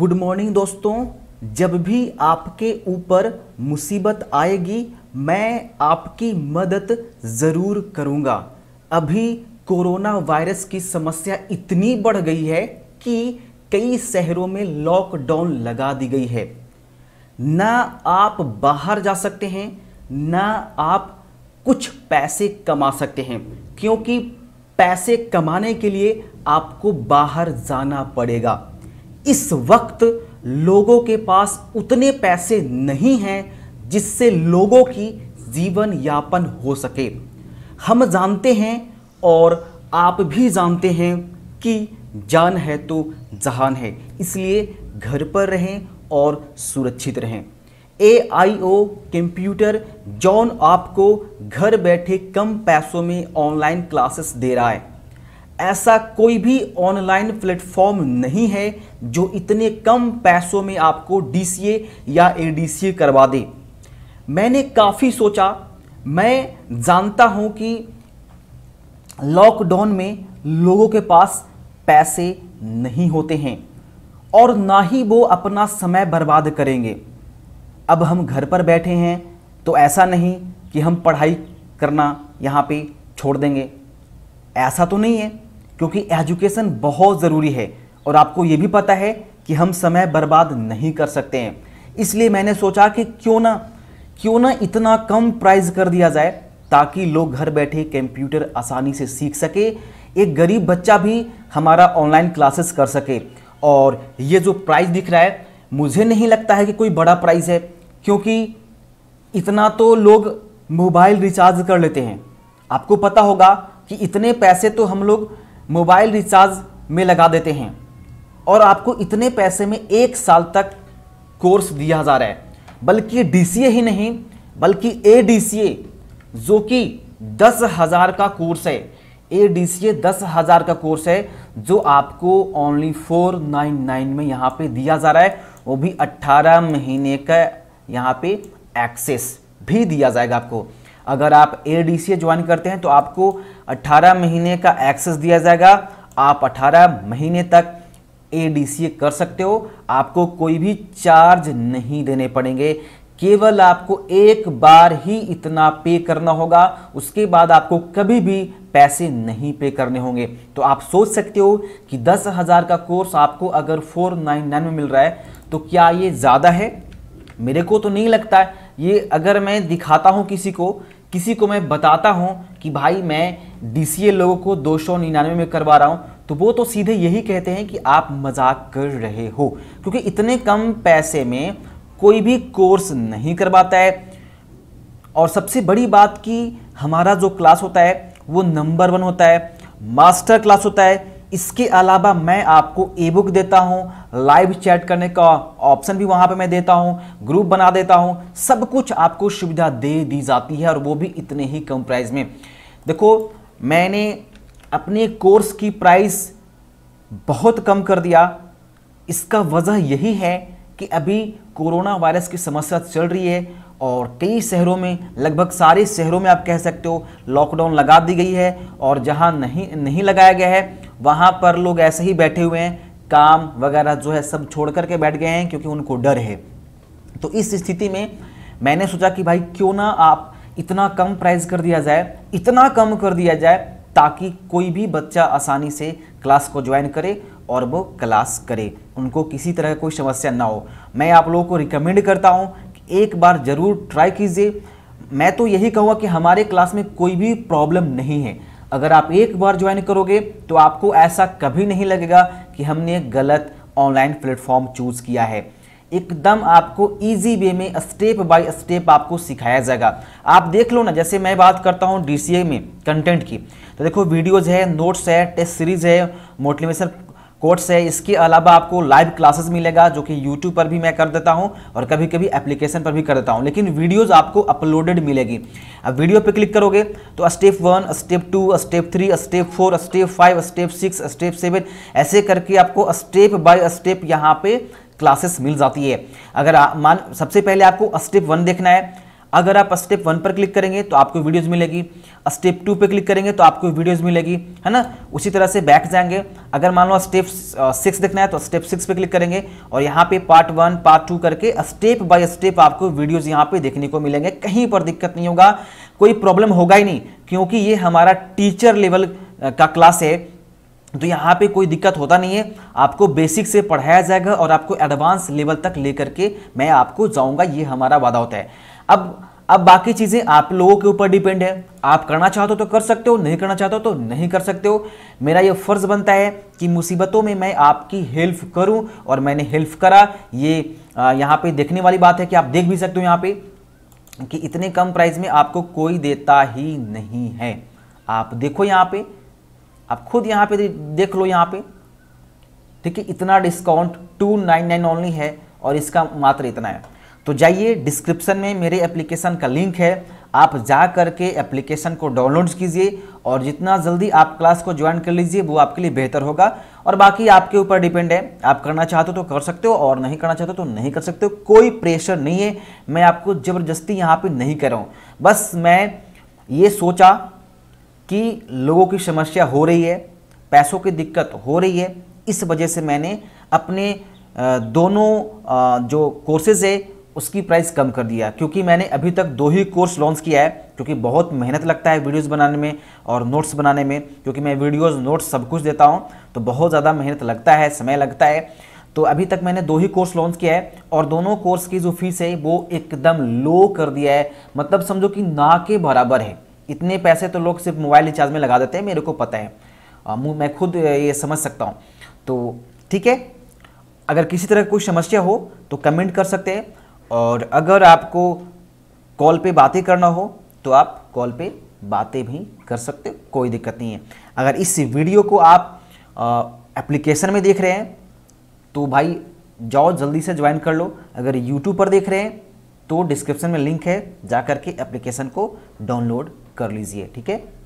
good morning दोस्तों जब भी आपके ऊपर मुसीबत आएगी मैं आपकी मदद ज़रूर करूंगा अभी कोरोना वायरस की समस्या इतनी बढ़ गई है कि कई शहरों में लॉकडाउन लगा दी गई है ना आप बाहर जा सकते हैं ना आप कुछ पैसे कमा सकते हैं क्योंकि पैसे कमाने के लिए आपको बाहर जाना पड़ेगा इस वक्त लोगों के पास उतने पैसे नहीं हैं जिससे लोगों की जीवन यापन हो सके हम जानते हैं और आप भी जानते हैं कि जान है तो जहान है इसलिए घर पर रहें और सुरक्षित रहें ए आई ओ कंप्यूटर जॉन आपको घर बैठे कम पैसों में ऑनलाइन क्लासेस दे रहा है ऐसा कोई भी ऑनलाइन प्लेटफॉर्म नहीं है जो इतने कम पैसों में आपको डीसीए या एडीसीए करवा दे मैंने काफ़ी सोचा मैं जानता हूं कि लॉकडाउन में लोगों के पास पैसे नहीं होते हैं और ना ही वो अपना समय बर्बाद करेंगे अब हम घर पर बैठे हैं तो ऐसा नहीं कि हम पढ़ाई करना यहाँ पे छोड़ देंगे ऐसा तो नहीं है क्योंकि एजुकेशन बहुत ज़रूरी है और आपको ये भी पता है कि हम समय बर्बाद नहीं कर सकते हैं इसलिए मैंने सोचा कि क्यों ना क्यों ना इतना कम प्राइस कर दिया जाए ताकि लोग घर बैठे कंप्यूटर आसानी से सीख सके एक गरीब बच्चा भी हमारा ऑनलाइन क्लासेस कर सके और ये जो प्राइस दिख रहा है मुझे नहीं लगता है कि कोई बड़ा प्राइस है क्योंकि इतना तो लोग मोबाइल रिचार्ज कर लेते हैं आपको पता होगा कि इतने पैसे तो हम लोग मोबाइल रिचार्ज में लगा देते हैं और आपको इतने पैसे में एक साल तक कोर्स दिया जा रहा है बल्कि डीसीए ही नहीं बल्कि ए जो कि दस हज़ार का कोर्स है ए सी दस हज़ार का कोर्स है जो आपको ओनली फोर नाइन नाइन में यहाँ पे दिया जा रहा है वो भी अट्ठारह महीने का यहाँ पे एक्सेस भी दिया जाएगा आपको अगर आप A D C A join करते हैं तो आपको 18 महीने का एक्सेस दिया जाएगा आप 18 महीने तक ए कर सकते हो आपको कोई भी चार्ज नहीं देने पड़ेंगे केवल आपको एक बार ही इतना पे करना होगा उसके बाद आपको कभी भी पैसे नहीं पे करने होंगे तो आप सोच सकते हो कि दस हज़ार का कोर्स आपको अगर फोर नाइन नाइन में मिल रहा है तो क्या ये ज़्यादा है मेरे को तो नहीं लगता है ये अगर मैं दिखाता हूँ किसी को किसी को मैं बताता हूँ कि भाई मैं डी लोगों को दो में करवा रहा हूँ तो वो तो सीधे यही कहते हैं कि आप मजाक कर रहे हो क्योंकि इतने कम पैसे में कोई भी कोर्स नहीं करवाता है और सबसे बड़ी बात कि हमारा जो क्लास होता है वो नंबर वन होता है मास्टर क्लास होता है इसके अलावा मैं आपको ई बुक देता हूँ लाइव चैट करने का ऑप्शन भी वहाँ पे मैं देता हूँ ग्रुप बना देता हूँ सब कुछ आपको सुविधा दे दी जाती है और वो भी इतने ही कम प्राइस में देखो मैंने अपने कोर्स की प्राइस बहुत कम कर दिया इसका वजह यही है कि अभी कोरोना वायरस की समस्या चल रही है और कई शहरों में लगभग सारे शहरों में आप कह सकते हो लॉकडाउन लगा दी गई है और जहां नहीं नहीं लगाया गया है वहाँ पर लोग ऐसे ही बैठे हुए हैं काम वगैरह जो है सब छोड़ करके बैठ गए हैं क्योंकि उनको डर है तो इस स्थिति में मैंने सोचा कि भाई क्यों ना आप इतना कम प्राइस कर दिया जाए इतना कम कर दिया जाए ताकि कोई भी बच्चा आसानी से क्लास को ज्वाइन करे और वो क्लास करे उनको किसी तरह कोई समस्या ना हो मैं आप लोगों को रिकमेंड करता हूँ एक बार ज़रूर ट्राई कीजिए मैं तो यही कहूँगा कि हमारे क्लास में कोई भी प्रॉब्लम नहीं है अगर आप एक बार ज्वाइन करोगे तो आपको ऐसा कभी नहीं लगेगा कि हमने गलत ऑनलाइन प्लेटफॉर्म चूज किया है एकदम आपको इजी वे में स्टेप बाय स्टेप आपको सिखाया जाएगा आप देख लो ना जैसे मैं बात करता हूँ डी में कंटेंट की तो देखो वीडियोज़ है नोट्स है टेस्ट सीरीज़ है मोटिवेशन कोर्स है इसके अलावा आपको लाइव क्लासेस मिलेगा जो कि यूट्यूब पर भी मैं कर देता हूं और कभी कभी एप्लीकेशन पर भी कर देता हूं लेकिन वीडियोस आपको अपलोडेड मिलेगी अब वीडियो पे क्लिक करोगे तो step one step two step three step four step five step six step seven ऐसे करके आपको स्टेप बाय स्टेप यहाँ पे क्लासेस मिल जाती है अगर मान सबसे पहले आपको स्टेप वन देखना है अगर आप स्टेप वन पर क्लिक करेंगे तो आपको वीडियोस मिलेगी स्टेप टू पे क्लिक करेंगे तो आपको वीडियोस मिलेगी है ना उसी तरह से बैक जाएंगे अगर मान लो स्टेप सिक्स देखना है तो स्टेप सिक्स पे क्लिक करेंगे और यहाँ पे पार्ट वन पार्ट टू करके स्टेप बाय स्टेप आपको वीडियोज यहाँ पे देखने को मिलेंगे कहीं पर दिक्कत नहीं होगा कोई प्रॉब्लम होगा ही नहीं क्योंकि ये हमारा टीचर लेवल का क्लास है तो यहाँ पे कोई दिक्कत होता नहीं है आपको बेसिक से पढ़ाया जाएगा और आपको एडवांस लेवल तक लेकर के मैं आपको जाऊँगा ये हमारा वादा होता है अब अब बाकी चीज़ें आप लोगों के ऊपर डिपेंड है आप करना चाहते हो तो कर सकते हो नहीं करना चाहते हो तो नहीं कर सकते हो मेरा यह फ़र्ज़ बनता है कि मुसीबतों में मैं आपकी हेल्प करूं और मैंने हेल्प करा ये यहाँ पे देखने वाली बात है कि आप देख भी सकते हो यहाँ पे कि इतने कम प्राइस में आपको कोई देता ही नहीं है आप देखो यहाँ पे आप खुद यहाँ पे देख लो यहाँ पे ठीक है इतना discount two nine nine only है और इसका मात्र इतना है तो जाइए डिस्क्रिप्शन में मेरे एप्लीकेशन का लिंक है आप जा करके एप्लीकेशन को डाउनलोड कीजिए और जितना जल्दी आप क्लास को ज्वाइन कर लीजिए वो आपके लिए बेहतर होगा और बाकी आपके ऊपर डिपेंड है आप करना चाहते हो तो कर सकते हो और नहीं करना चाहते हो तो नहीं कर सकते हो कोई प्रेशर नहीं है मैं आपको ज़बरदस्ती यहाँ पे नहीं कर रहा हूँ बस मैं ये सोचा कि लोगों की समस्या हो रही है पैसों की दिक्कत हो रही है इस वजह से मैंने अपने दोनों जो कोर्सेज़ है उसकी प्राइस कम कर दिया क्योंकि मैंने अभी तक दो ही कोर्स लॉन्च किया है क्योंकि बहुत मेहनत लगता है वीडियोस बनाने में और नोट्स बनाने में क्योंकि मैं वीडियोस नोट्स सब कुछ देता हूं तो बहुत ज़्यादा मेहनत लगता है समय लगता है तो अभी तक मैंने दो ही कोर्स लॉन्च किया है और दोनों कोर्स की जो फीस है वो एकदम लो कर दिया है मतलब समझो कि ना के बराबर है इतने पैसे तो लोग सिर्फ मोबाइल रिचार्ज में लगा देते हैं मेरे को पता है मैं खुद ये समझ सकता हूँ तो ठीक है अगर किसी तरह कोई समस्या हो तो कमेंट कर सकते हैं और अगर आपको कॉल पे बातें करना हो तो आप कॉल पे बातें भी कर सकते हो कोई दिक्कत नहीं है अगर इस वीडियो को आप एप्लीकेशन में देख रहे हैं तो भाई जाओ जल्दी से ज्वाइन कर लो अगर यूट्यूब पर देख रहे हैं तो डिस्क्रिप्शन में लिंक है जा करके एप्लीकेशन को डाउनलोड कर लीजिए ठीक है